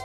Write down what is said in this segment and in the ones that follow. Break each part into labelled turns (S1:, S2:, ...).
S1: you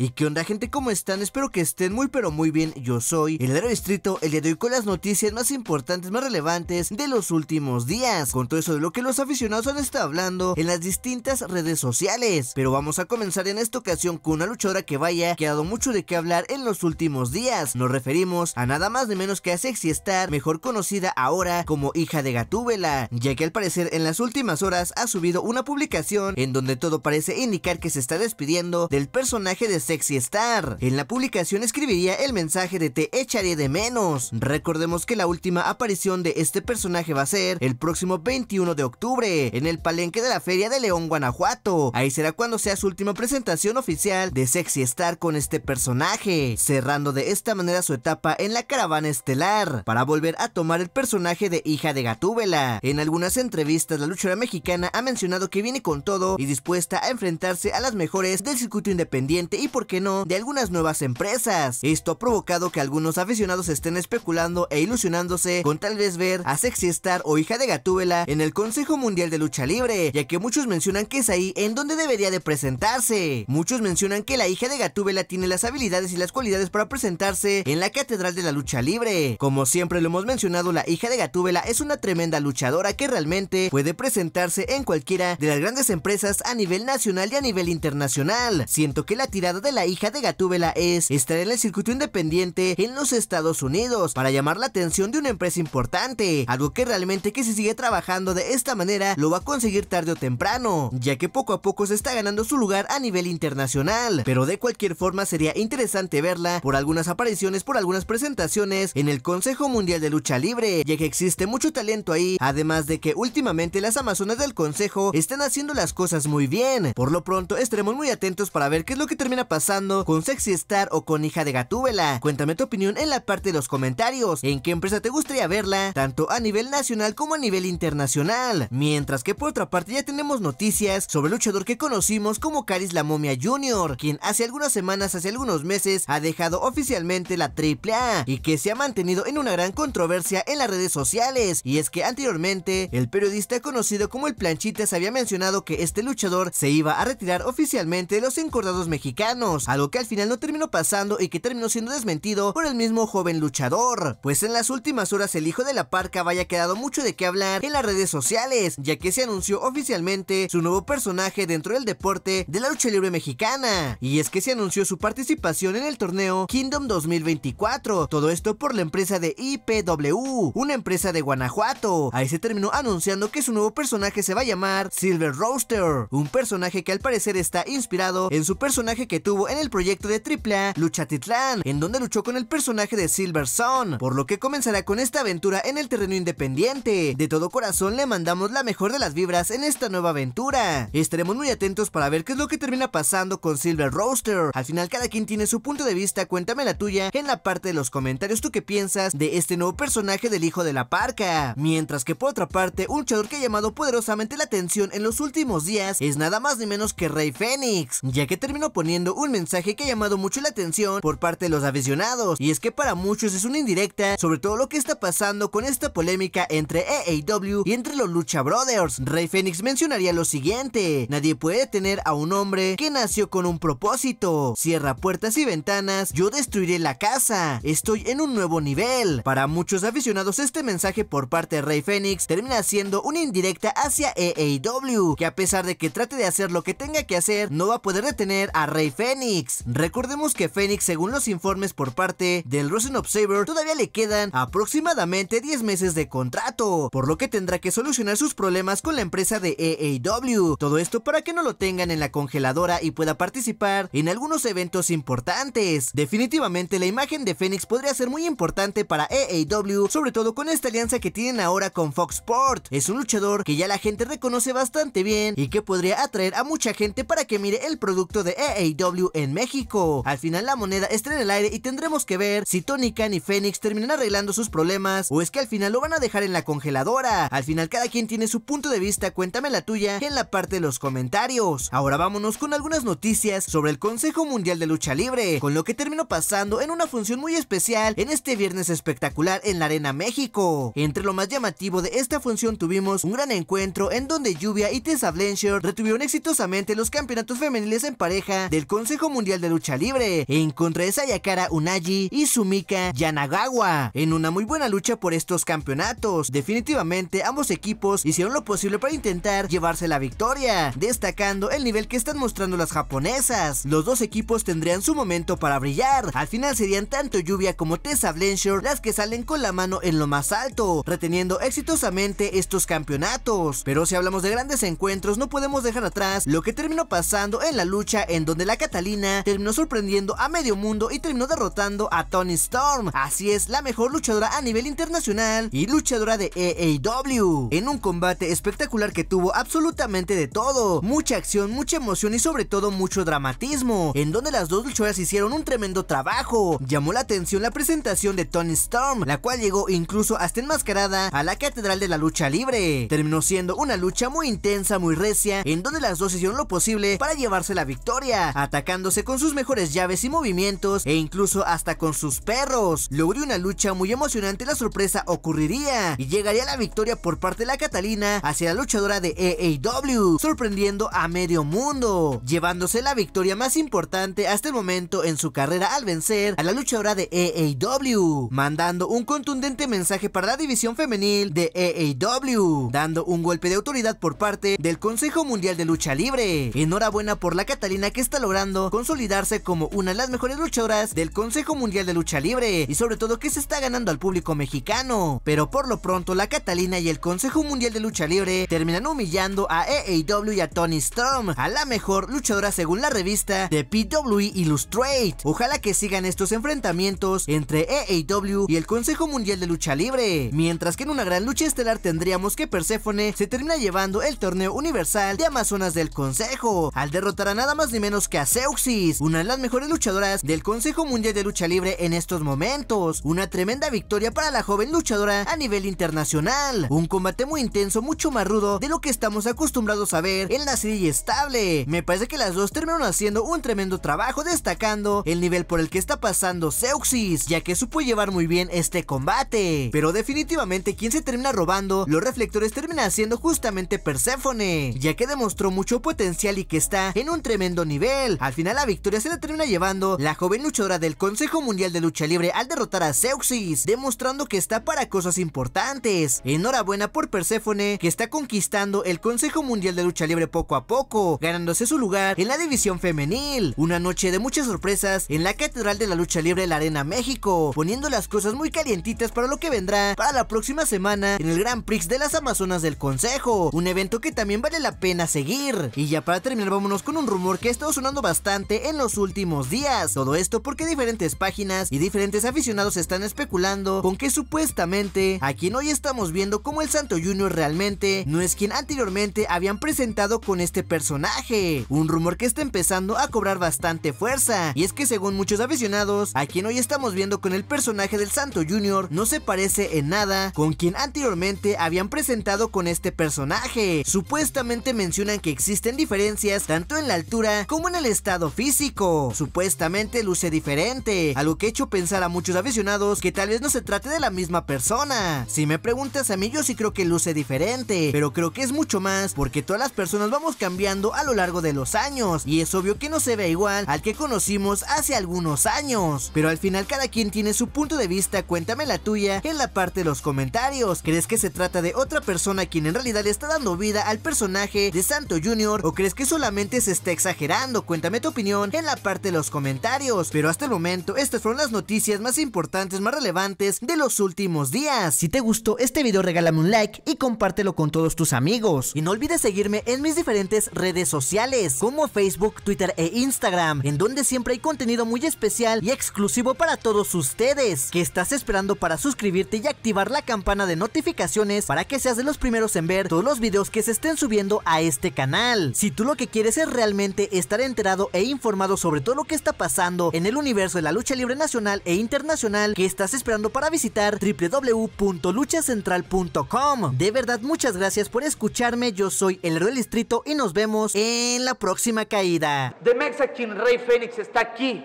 S1: ¿Y qué onda gente? ¿Cómo están? Espero que estén muy pero muy bien, yo soy el héroe el día de hoy con las noticias más importantes, más relevantes de los últimos días, con todo eso de lo que los aficionados han estado hablando en las distintas redes sociales, pero vamos a comenzar en esta ocasión con una luchadora que vaya, que ha dado mucho de qué hablar en los últimos días, nos referimos a nada más de menos que a Sexy Star, mejor conocida ahora como hija de Gatúbela, ya que al parecer en las últimas horas ha subido una publicación en donde todo parece indicar que se está despidiendo del personaje de Sexy Star. En la publicación escribiría el mensaje de te echaré de menos. Recordemos que la última aparición de este personaje va a ser el próximo 21 de octubre, en el palenque de la Feria de León, Guanajuato. Ahí será cuando sea su última presentación oficial de Sexy Star con este personaje, cerrando de esta manera su etapa en la caravana estelar, para volver a tomar el personaje de hija de Gatúbela. En algunas entrevistas, la luchadora mexicana ha mencionado que viene con todo y dispuesta a enfrentarse a las mejores del circuito independiente y por por qué no, de algunas nuevas empresas. Esto ha provocado que algunos aficionados estén especulando e ilusionándose con tal vez ver a Sexy Star o hija de Gatúbela en el Consejo Mundial de Lucha Libre, ya que muchos mencionan que es ahí en donde debería de presentarse. Muchos mencionan que la hija de Gatúbela tiene las habilidades y las cualidades para presentarse en la Catedral de la Lucha Libre. Como siempre lo hemos mencionado, la hija de Gatúbela es una tremenda luchadora que realmente puede presentarse en cualquiera de las grandes empresas a nivel nacional y a nivel internacional. Siento que la tirada de la hija de Gatúbela, es estar en el circuito independiente en los Estados Unidos para llamar la atención de una empresa importante, algo que realmente que si sigue trabajando de esta manera lo va a conseguir tarde o temprano, ya que poco a poco se está ganando su lugar a nivel internacional, pero de cualquier forma sería interesante verla por algunas apariciones, por algunas presentaciones en el Consejo Mundial de Lucha Libre, ya que existe mucho talento ahí, además de que últimamente las amazonas del Consejo están haciendo las cosas muy bien, por lo pronto estaremos muy atentos para ver qué es lo que termina pasando con Sexy Star o con Hija de Gatúbela? Cuéntame tu opinión en la parte de los comentarios. ¿En qué empresa te gustaría verla? Tanto a nivel nacional como a nivel internacional. Mientras que por otra parte ya tenemos noticias sobre el luchador que conocimos como Caris la Momia Jr., quien hace algunas semanas, hace algunos meses, ha dejado oficialmente la AAA y que se ha mantenido en una gran controversia en las redes sociales. Y es que anteriormente, el periodista conocido como el Planchitas había mencionado que este luchador se iba a retirar oficialmente de los encordados mexicanos algo que al final no terminó pasando y que terminó siendo desmentido por el mismo joven luchador, pues en las últimas horas el hijo de la parca vaya quedado mucho de qué hablar en las redes sociales, ya que se anunció oficialmente su nuevo personaje dentro del deporte de la lucha libre mexicana, y es que se anunció su participación en el torneo Kingdom 2024, todo esto por la empresa de IPW, una empresa de Guanajuato, ahí se terminó anunciando que su nuevo personaje se va a llamar Silver Roaster, un personaje que al parecer está inspirado en su personaje que tuvo en el proyecto de AAA Lucha Titlán, en donde luchó con el personaje de Silver Sun, por lo que comenzará con esta aventura en el terreno independiente. De todo corazón le mandamos la mejor de las vibras en esta nueva aventura. Estaremos muy atentos para ver qué es lo que termina pasando con Silver Roaster. Al final cada quien tiene su punto de vista, cuéntame la tuya en la parte de los comentarios tú qué piensas de este nuevo personaje del hijo de la parca. Mientras que por otra parte, un luchador que ha llamado poderosamente la atención en los últimos días es nada más ni menos que Rey Fénix, ya que terminó poniendo un mensaje que ha llamado mucho la atención por parte de los aficionados, y es que para muchos es una indirecta sobre todo lo que está pasando con esta polémica entre EAW y entre los Lucha Brothers. Rey Fénix mencionaría lo siguiente, nadie puede tener a un hombre que nació con un propósito, cierra puertas y ventanas, yo destruiré la casa, estoy en un nuevo nivel. Para muchos aficionados este mensaje por parte de Rey Fénix termina siendo una indirecta hacia EAW... que a pesar de que trate de hacer lo que tenga que hacer, no va a poder detener a Rey Fénix Fénix. Recordemos que Fénix, según los informes por parte del Russian Observer, todavía le quedan aproximadamente 10 meses de contrato, por lo que tendrá que solucionar sus problemas con la empresa de EAW. Todo esto para que no lo tengan en la congeladora y pueda participar en algunos eventos importantes. Definitivamente la imagen de Fénix podría ser muy importante para EAW, sobre todo con esta alianza que tienen ahora con Fox Es un luchador que ya la gente reconoce bastante bien y que podría atraer a mucha gente para que mire el producto de EAW en México. Al final la moneda está en el aire y tendremos que ver si Tony Khan y Fénix terminan arreglando sus problemas o es que al final lo van a dejar en la congeladora. Al final cada quien tiene su punto de vista, cuéntame la tuya en la parte de los comentarios. Ahora vámonos con algunas noticias sobre el Consejo Mundial de Lucha Libre, con lo que terminó pasando en una función muy especial en este viernes espectacular en la Arena México. Entre lo más llamativo de esta función tuvimos un gran encuentro en donde Lluvia y Tessa Blanchard retuvieron exitosamente los campeonatos femeniles en pareja del Consejo Consejo Mundial de Lucha Libre en contra de Sayakara Unagi y Sumika Yanagawa en una muy buena lucha por estos campeonatos. Definitivamente ambos equipos hicieron lo posible para intentar llevarse la victoria, destacando el nivel que están mostrando las japonesas. Los dos equipos tendrían su momento para brillar. Al final serían tanto Lluvia como Tessa Blanchard las que salen con la mano en lo más alto, reteniendo exitosamente estos campeonatos. Pero si hablamos de grandes encuentros, no podemos dejar atrás lo que terminó pasando en la lucha en donde la Katana terminó sorprendiendo a medio mundo y terminó derrotando a Tony Storm. Así es, la mejor luchadora a nivel internacional y luchadora de AEW, En un combate espectacular que tuvo absolutamente de todo. Mucha acción, mucha emoción y sobre todo mucho dramatismo. En donde las dos luchadoras hicieron un tremendo trabajo. Llamó la atención la presentación de Tony Storm, la cual llegó incluso hasta enmascarada a la Catedral de la Lucha Libre. Terminó siendo una lucha muy intensa, muy recia, en donde las dos hicieron lo posible para llevarse la victoria. Atacar con sus mejores llaves y movimientos e incluso hasta con sus perros. Logró una lucha muy emocionante, la sorpresa ocurriría y llegaría la victoria por parte de la Catalina hacia la luchadora de EAW, sorprendiendo a medio mundo, llevándose la victoria más importante hasta el momento en su carrera al vencer a la luchadora de EAW, mandando un contundente mensaje para la división femenil de EAW, dando un golpe de autoridad por parte del Consejo Mundial de Lucha Libre. Enhorabuena por la Catalina que está logrando consolidarse como una de las mejores luchadoras del Consejo Mundial de Lucha Libre y sobre todo que se está ganando al público mexicano. Pero por lo pronto la Catalina y el Consejo Mundial de Lucha Libre terminan humillando a AEW y a Tony Storm, a la mejor luchadora según la revista de PW Illustrate. Ojalá que sigan estos enfrentamientos entre AEW y el Consejo Mundial de Lucha Libre, mientras que en una gran lucha estelar tendríamos que Persephone se termina llevando el torneo universal de Amazonas del Consejo, al derrotar a nada más ni menos que a Zeuxis, una de las mejores luchadoras del Consejo Mundial de Lucha Libre en estos momentos. Una tremenda victoria para la joven luchadora a nivel internacional. Un combate muy intenso, mucho más rudo de lo que estamos acostumbrados a ver en la serie estable. Me parece que las dos terminaron haciendo un tremendo trabajo destacando el nivel por el que está pasando Zeuxis, ya que supo llevar muy bien este combate. Pero definitivamente quien se termina robando los reflectores termina siendo justamente Persephone, ya que demostró mucho potencial y que está en un tremendo nivel. Al final la victoria se la termina llevando la joven luchadora del Consejo Mundial de Lucha Libre al derrotar a Zeuxis, demostrando que está para cosas importantes. Enhorabuena por Perséfone. que está conquistando el Consejo Mundial de Lucha Libre poco a poco, ganándose su lugar en la división femenil. Una noche de muchas sorpresas en la Catedral de la Lucha Libre La Arena México, poniendo las cosas muy calientitas para lo que vendrá para la próxima semana en el Grand Prix de las Amazonas del Consejo, un evento que también vale la pena seguir. Y ya para terminar, vámonos con un rumor que ha estado sonando bastante en los últimos días. Todo esto porque diferentes páginas y diferentes aficionados están especulando con que supuestamente a quien hoy estamos viendo como el Santo Junior realmente no es quien anteriormente habían presentado con este personaje. Un rumor que está empezando a cobrar bastante fuerza. Y es que según muchos aficionados, a quien hoy estamos viendo con el personaje del Santo Junior no se parece en nada con quien anteriormente habían presentado con este personaje. Supuestamente mencionan que existen diferencias tanto en la altura como en el estado físico. Supuestamente luce diferente, algo que ha hecho pensar a muchos aficionados que tal vez no se trate de la misma persona. Si me preguntas a mí, yo sí creo que luce diferente, pero creo que es mucho más porque todas las personas vamos cambiando a lo largo de los años y es obvio que no se ve igual al que conocimos hace algunos años. Pero al final cada quien tiene su punto de vista, cuéntame la tuya en la parte de los comentarios. ¿Crees que se trata de otra persona quien en realidad le está dando vida al personaje de Santo Junior o crees que solamente se está exagerando? Cuéntame tu opinión en la parte de los comentarios. Pero hasta el momento, estas fueron las noticias más importantes, más relevantes de los últimos días. Si te gustó este video, regálame un like y compártelo con todos tus amigos. Y no olvides seguirme en mis diferentes redes sociales, como Facebook, Twitter e Instagram, en donde siempre hay contenido muy especial y exclusivo para todos ustedes. ¿Qué estás esperando para suscribirte y activar la campana de notificaciones para que seas de los primeros en ver todos los videos que se estén subiendo a este canal? Si tú lo que quieres es realmente estar enterado e informado sobre todo lo que está pasando en el universo de la lucha libre nacional e internacional que estás esperando para visitar www.luchacentral.com. De verdad, muchas gracias por escucharme. Yo soy el héroe distrito y nos vemos en la próxima caída. The Mexican Rey Fénix está aquí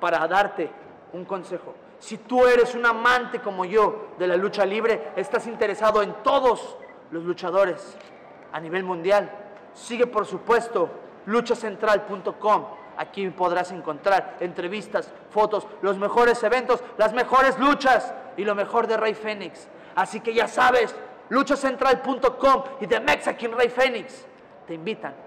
S1: para darte un consejo. Si tú eres un amante como yo de la lucha libre, estás interesado en todos los luchadores a nivel mundial. Sigue, por supuesto, luchacentral.com. Aquí podrás encontrar entrevistas, fotos, los mejores eventos, las mejores luchas y lo mejor de Rey Fénix. Así que ya sabes, luchacentral.com y de Mexican Rey Fénix te invitan